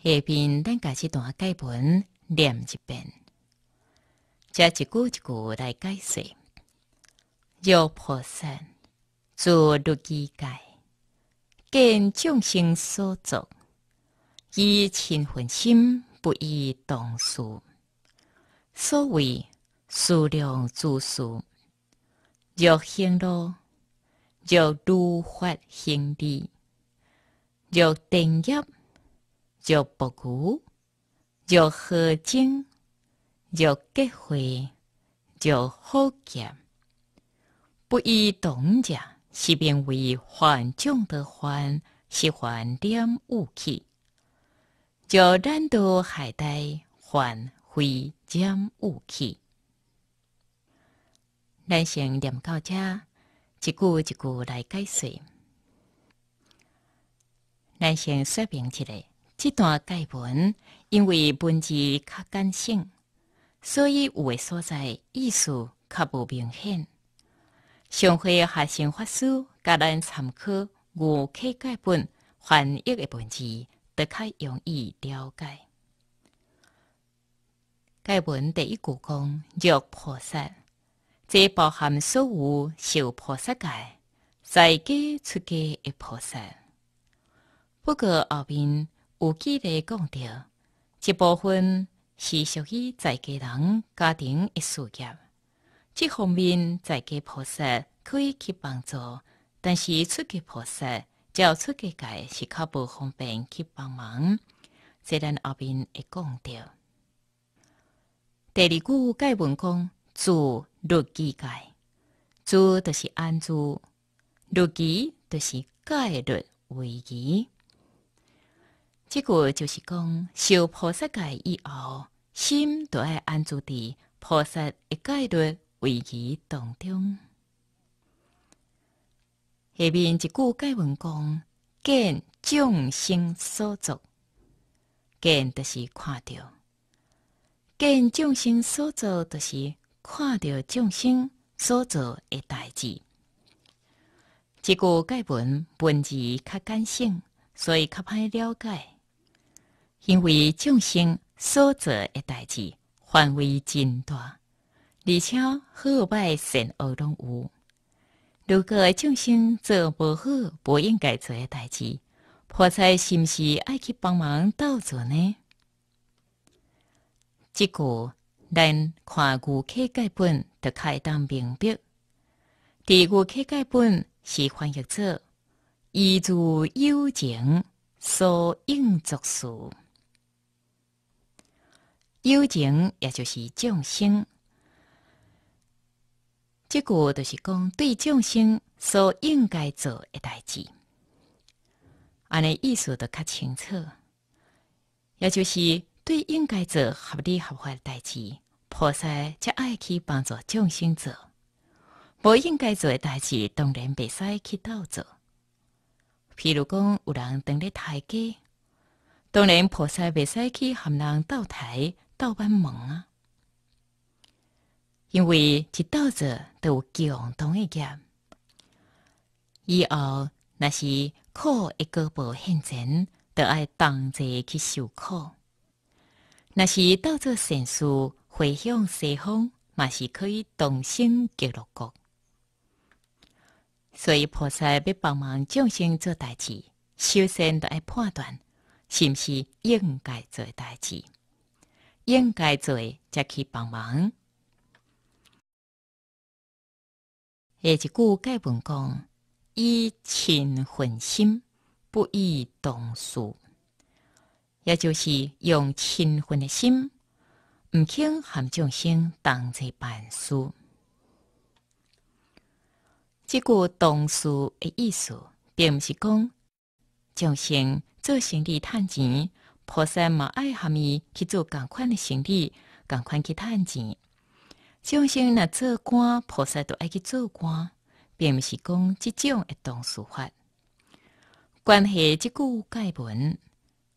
下边，咱家这段解文念一遍，只一句一句来解释。若菩萨作如是解，见众生所作，以清奋心不依动俗，所谓思量诸事，若行路，若如法行弟，若定业。就不古，就合精，就结会，就好见。不以东家，是便为环境的环，是欢点武器。就人都海带环会讲武器。咱先念到这，一句一句来解释。咱先说明一下。这段偈文因为文字较感性，所以有的所在意思较无明显。上会学生法师甲咱参考《五 K 偈本翻译诶文字，得较容易了解。偈文第一句讲：“若菩萨，即包含所有受菩萨戒、在家出家的菩萨。”不过后面。有举例讲到，一部分是属于在家人家庭的事业，这方面在家菩萨可以去帮助，但是出家菩萨，叫出家界是较无方便去帮忙。这咱后面会讲到。第二句解文讲：住六即界，住就是安住，六即就是戒律为系。结果就是讲修菩萨戒以后，心就要安住伫菩萨一戒律位持当中。下面一句戒文讲：见众生所作，见就是看到；见众生所作，就是看到众生所作的代志。这句戒文文字较感性，所以较歹了解。因为众生所做诶代志范围真大，而且好坏善恶拢有。如果众生做无好、不应该做诶代志，菩萨是毋是爱去帮忙倒做呢？即句咱看《无极解本》就开当明白。《五课解本》是翻译者意助有情所应作事。友情也就是众生，即句就是讲对众生所应该做诶代志，安尼意思得较清楚。也就是对应该做合理合法诶代志，菩萨才爱去帮助众生做；无应该做诶代志，当然袂使去倒做。譬如讲有人登咧台阶，当然菩萨袂使去喊人倒台。倒班忙啊！因为一倒着就有共同一点，以后若是靠一个无现钱，得爱同齐去受苦。若是倒做善事，回向西方，嘛是可以同生极乐国。所以菩萨要帮忙众生做代志，首先得爱判断是毋是应该做代志。应该做才去帮忙。下一句该文讲：“以清魂心，不以动事。也就是用勤奋的心，唔肯含众生同齐办事。即句动事的意思，并不是讲众生做生理趁钱。菩萨嘛爱哈咪去做共款的生意，共款去趁钱。众生若做官，菩萨都爱去做官，并毋是讲即种一档说法。关系即句戒本，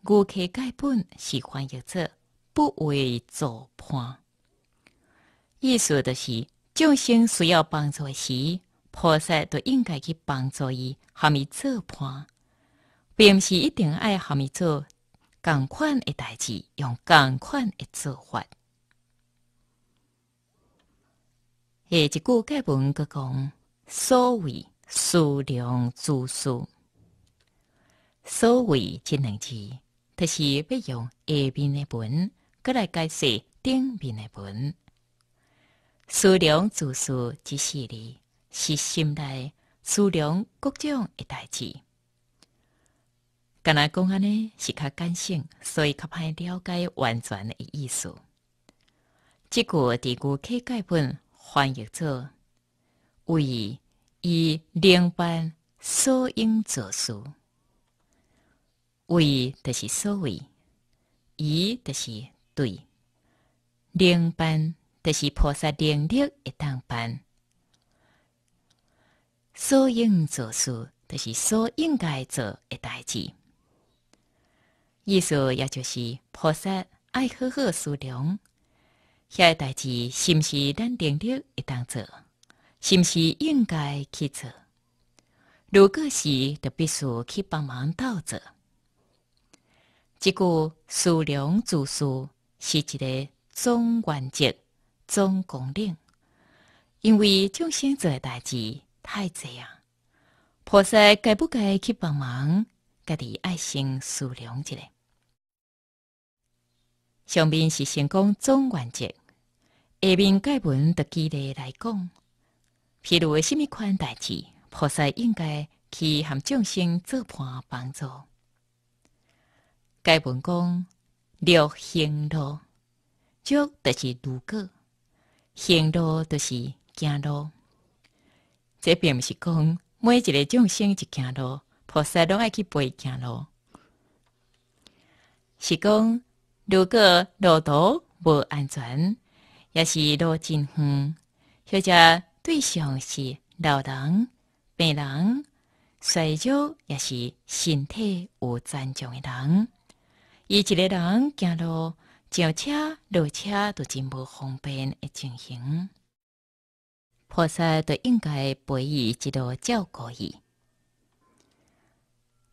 无欺戒本是欢一者，不为做伴。意思就是，众生需要帮助时，菩萨都应该去帮助伊，学伊做伴，并毋是一定爱学伊做。共款的代志，用共款的做法。下一句解文佫讲所谓数量主数，所谓即两字，特是要用下面的文佫来解释顶面的文。数量主数，即是哩，是心内数量各种的代志。干那公安尼是较感性，所以较歹了解完全的意思。即句伫古契改本翻译做为以灵办所应做事，为就是所谓，以就是对，灵办就是菩萨灵力会当办，所应做事就是所应该做诶代志。意思也就是，菩萨爱好好思量，遐个代志，是毋是咱定力会当做，是毋是应该去做？如果是，就必须去帮忙做者。句思量做事是一个总原则、总纲领，因为众生做代志太济啊。菩萨该不该去帮忙，家己爱心思量一下。上面是成功总原则，下面解文的举例来讲，譬如什物款代志，菩萨应该去含众生做伴帮助。解文讲：六行路，就就是如果行路就是行路，这并不是讲每一个众生一行路，菩萨拢爱去陪行路，是讲。如果路途无安全，也是路真远，或者对象是老人、病人、摔跤，也是身体无残壮的人，伊一个人走路、上车、落车都真无方便的情形，菩萨都应该陪伊一路照顾伊，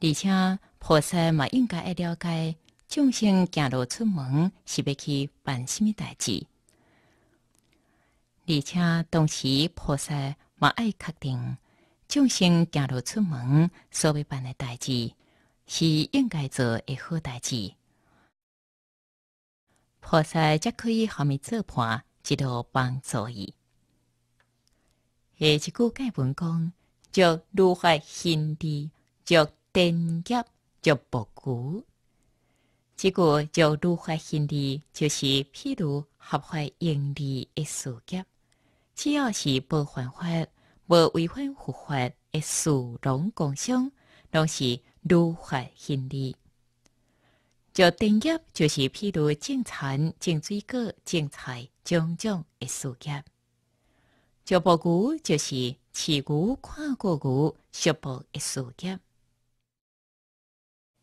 而且菩萨嘛应该会了解。众生行路出门是要去办什么代志？而且当时菩萨嘛爱确定，众生行路出门所要办的代志是应该做的好代志，菩萨才可以下面做伴一路帮助伊。下一句偈文讲：，着如海心地，着颠脚，着不鼓。结果就如发心的，就是譬如合法盈利的事业，只要是不犯法、不违反法的属拢共享，拢是如发心的；就定业，就是譬如种田、种水果、种菜、种种的事业；就捕鱼就是饲鱼、看鱼、捕鱼的事业。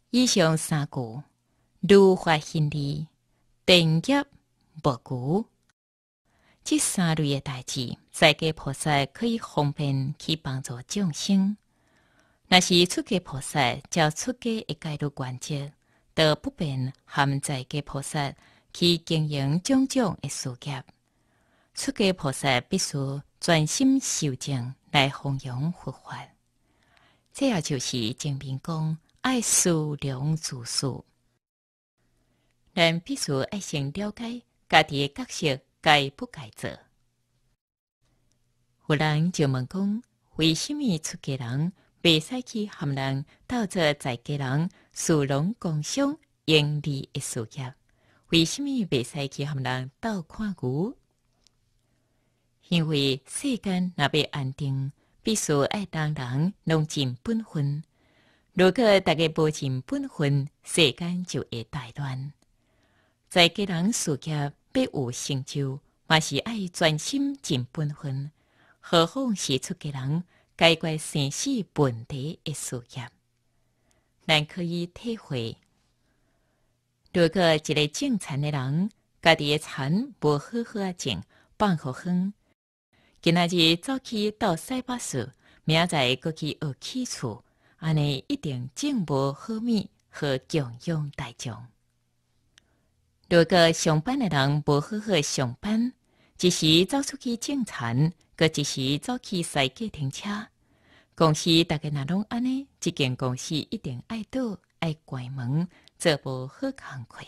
以上三句。如法现地、定业、无故，这三类的代志，在家菩萨可以方便去帮助众生。若是出家菩萨，交出家一概段关则，就不便含在家菩萨去经营种种的事业。出家菩萨必须专心修证来弘扬佛法。这也就是证明讲爱数量助数。咱必须爱先了解家己诶角色该不该做。有人就问讲：为什么出家人袂使去含人斗做在家人，受龙共享盈利诶事业？为什么袂使去含人斗看牛？因为世间若要安定，必须爱当人弄清本分。如果大家无清本分，世间就会大乱。在家人事业必有成就，嘛是爱专心尽本分，好好是出家人解决生死问题的事业。咱可以体会，如果一个种田的人，家己的田无好好啊种，放好远，今仔日早起到西巴市，明仔载过去学起厝，安尼一定种无好米和强养大众。如果上班的人无好好上班，一时走出去种田，搁一时走去塞街停车，公司大个哪拢安尼，即间公司一定爱倒爱关门，做无好工课。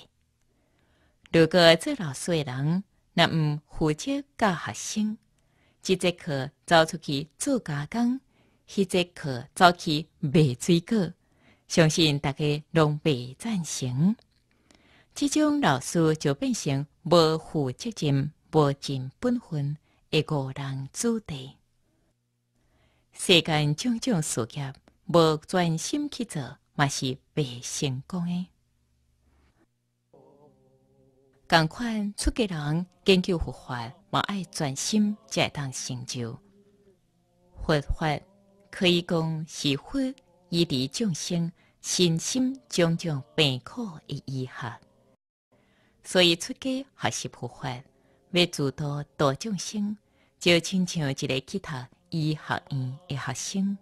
如果做老师的人，若毋负责教学生，即节课走出去做加工，迄节课走去卖水果，相信大家拢未赞成。即种老师就变成无负责任、无尽本分的个人主题。世间种种事业，无专心去做，嘛是未成功的。共款出家人，研究佛法，嘛爱专心，才当成就。佛法可以讲是佛以利众生、身心种种病苦的医学。所以出家学习普法，要做多大众生，就亲像一个去读医学院的学生，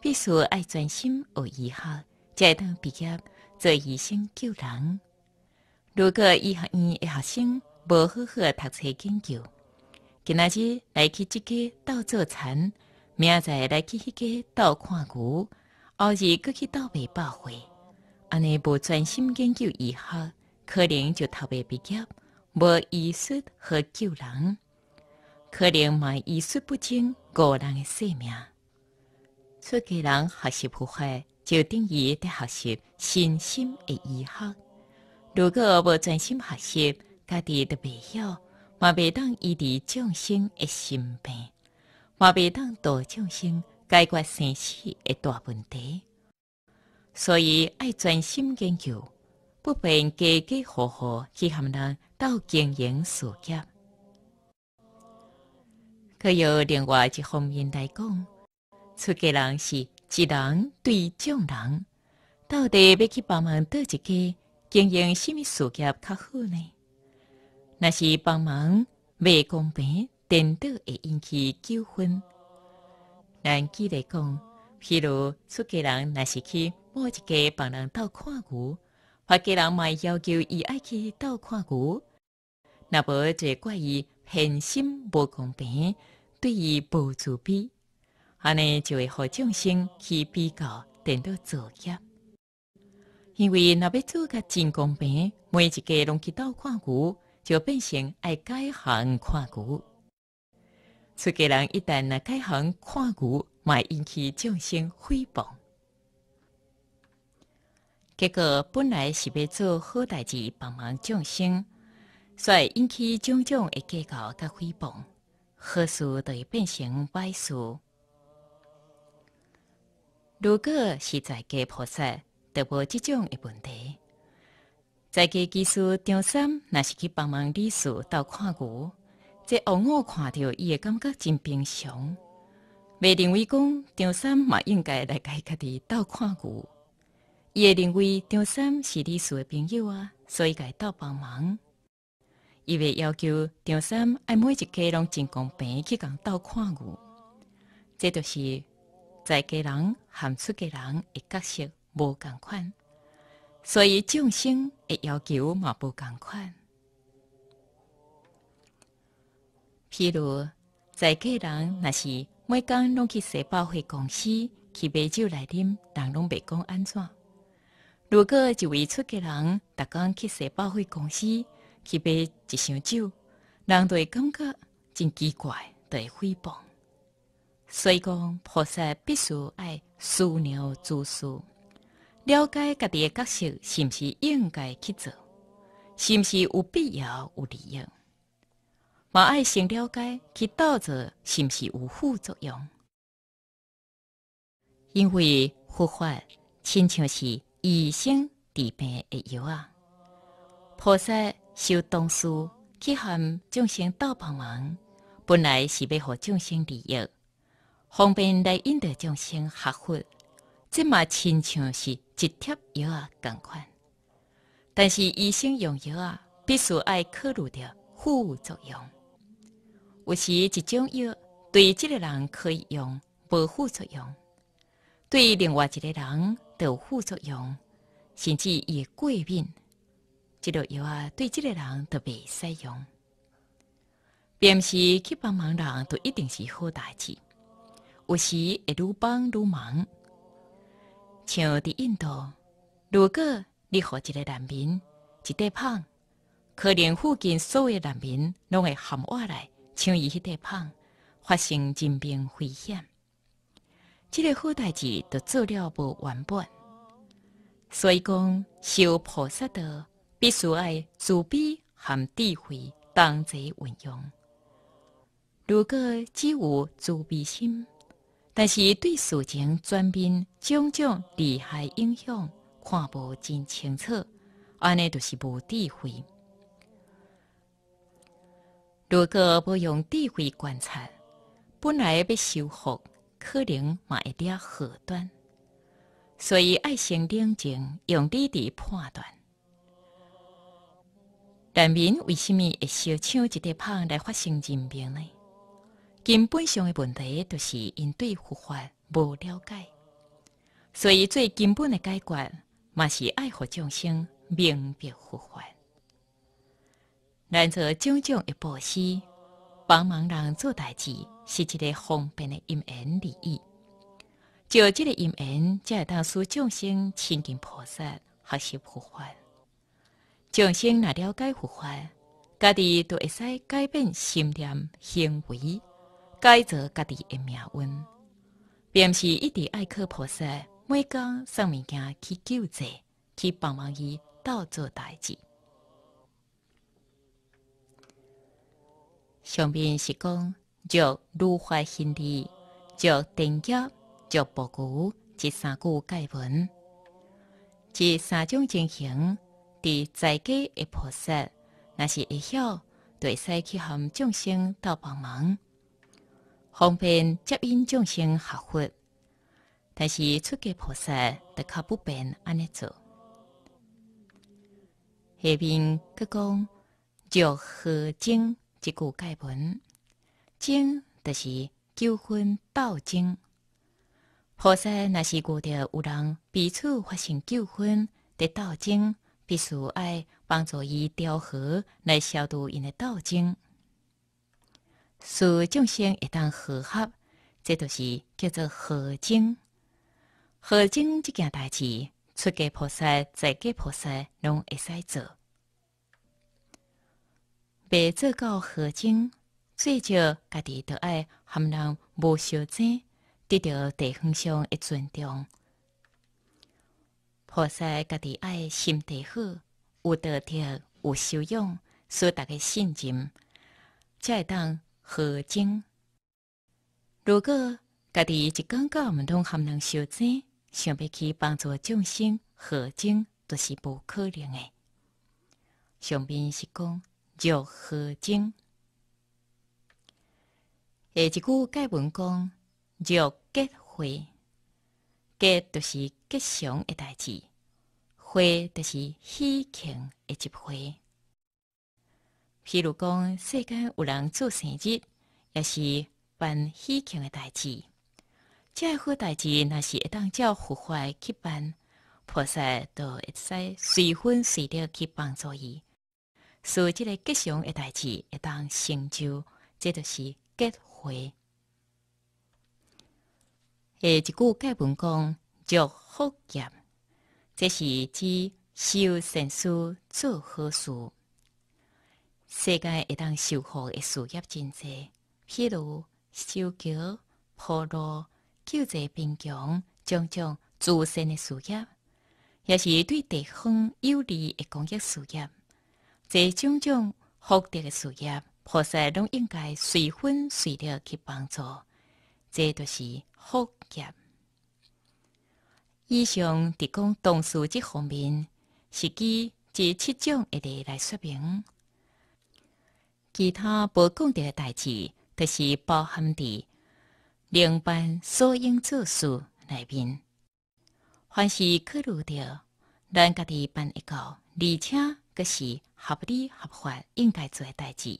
必须爱专心学医学，才当毕业做医生救人。如果医学院的学生无好好读册研究，今仔日来去这家斗做田，明仔载来去迄家斗看牛，后日搁去斗卖百货，安尼无专心研究医学。可能就头未毕业，无意识和救人；可能嘛意识不清，误人的性命。出家人学习佛法，就等于在学习身心的医学。如果无专心学习，家己的未晓，也未当医治众生的心病，也未当度众生解决生死的大问题。所以爱专心研究。不便家家户户，去含人斗经营事业，可有另外一方面来讲，出家人是一人对众人，到底要去帮忙倒一家经营甚物事业较好呢？若是帮忙未公平，颠倒会引起纠纷。按举例讲，譬如出家人若是去某一家帮人斗看顾，发起人卖要求伊爱去斗看牛，那无这怪伊偏心无公平，对伊无慈悲，安尼就会互众生去比较等到作业。因为若要做甲真公平，每一家拢去斗看牛，就变成爱改行看牛。出家人一旦若改行看牛，卖引起众生诽谤。结果本来是要做好代事，帮忙众生，以引起种种的计较甲诽谤，好事都会变成坏事。如果是在家菩萨，得无这种的问题？在家居师张三若是去帮忙李四斗看牛，即往往看到伊，会感觉真平常，未认为讲张三嘛应该来家家己斗看牛。伊会认为张三是李四的朋友啊，所以家到帮忙。伊会要求张三按每一家拢进公平去共到看我。这就是在家人含出家人的角色无共款，所以众生的要求嘛无共款。譬如在家人若是每工拢去社保货公司去买酒来啉，人拢袂讲安怎？如果一位出家人，逐工去写百货公司，去买一箱酒，人就会感觉真奇怪，就会诽谤。所以讲，菩萨必须爱思量诸事，了解家己的角色是毋是应该去做，是毋是有必要、有理由，嘛爱先了解去倒做是毋是有副作用。因为佛法亲像是。医生治病的药啊，菩萨修道书去向众生道帮忙，本来是要互众生利益，方便来引导众生学佛，这嘛亲像是一贴药啊共款。但是医生用药啊，必须爱考虑到副作用。有时一种药对这个人可以用，无副作用，对另外一个人。有副作用，甚至也过敏，这药啊对这个人都未使用。并不是去帮忙人都一定是好代志，有时会越帮越忙。像在印度，如果你和一个难民一块胖，可能附近所有难民拢会喊我来抢伊迄块胖，发生疾病危险。即个好代志，都做了无完本，所以讲修菩萨道，必须爱慈悲含智慧同齐运用。如果只有慈悲心，但是对事情转变种种利害影响看无真清楚，安尼就是无智慧。如果不用智慧观察，本来要修复。可能嘛会了好端，所以爱心冷静用理智判断。人民为什么会少抢一块胖来发生疾病呢？根本上的问题就是因对复发无了解，所以最根本的解决嘛是爱护众生明白复发。咱做种种一步施，帮忙人做代志，是一个方便的因缘利益。就这个因缘，才会当使众生亲近菩萨，学习佛法。众生若了解佛法，家己都会使改变心念、行为，改造家己的命运。并是一直爱靠菩萨，每工送物件去救济，去帮忙伊做做代志。上面是讲，就如花心地，就定脚，就宝骨，这三句偈文，这三种情形，伫在家的菩萨，若是会晓对使去含众生斗帮忙，方便接引众生学佛，但是出家菩萨著较不便安尼做。下边佫讲，就何证？一句偈文，净就是救纷道净。菩萨若是遇到有人彼此发生救纷，得道净，必须爱帮助伊调和来消除因的道净，使众生一当和合，这就是叫做合净。合净这件代志，出家菩萨在家菩萨拢会使做。欲做到合经，最少家己都爱含人无小争，得到地方上一尊重。菩萨家己爱心地好，有道德，有修养，受大家信任，才会当合境。如果家己一讲到毋通含人小争，想欲去帮助众生合境，着是无可能诶。上面是讲。就何种？下一句解文讲：就结会，结就是吉祥的代志；会就是喜庆的集会。譬如讲，世间有人做善事，也是办喜庆的代志。这好代志，若是会当照护法去办，菩萨都会使随分随条去帮助伊。做即个吉祥的代志，会当成就，这就是结会。下一句偈文讲叫福业，这是指修善事做好事，世间会当收获的事业真多，譬如修桥、铺路、救济贫穷、种种自身的事业，也是对地方有利的公益事业。这种种福德的事业，菩萨拢应该随分随量去帮助，这都是福业。以上提供动事这方面，是举这七种一类来说明。其他无讲到的代志，都是包含伫另办所应作事内面。凡是考虑到咱家己办一个，而且个是。合理合法应该做诶代志，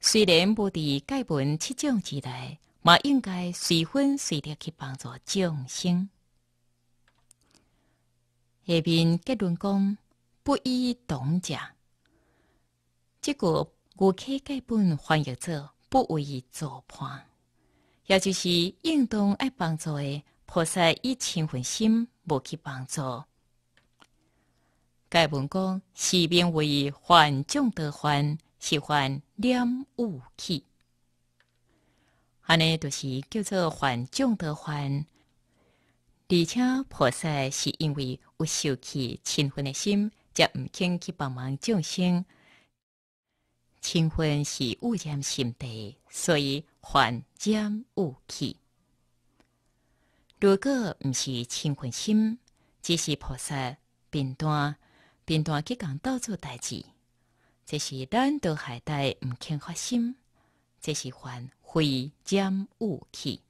虽然无伫戒本七种之内，嘛应该随分随地去帮助众生。下面结论讲不依懂者，结果无去戒本翻译者不为伊做判，也就是应当爱帮助诶菩萨以亲分心无去帮助。该文讲，是名为犯众德犯，是欢念污气。安尼就是叫做犯众德犯。而且菩萨是因为有受气、清恨的心，才毋肯去帮忙众生。清恨是污染心地，所以犯沾污气。如果毋是清恨心，只是菩萨片段。片段去共倒做代志，这是咱在海带毋肯发心，这是犯非占误气。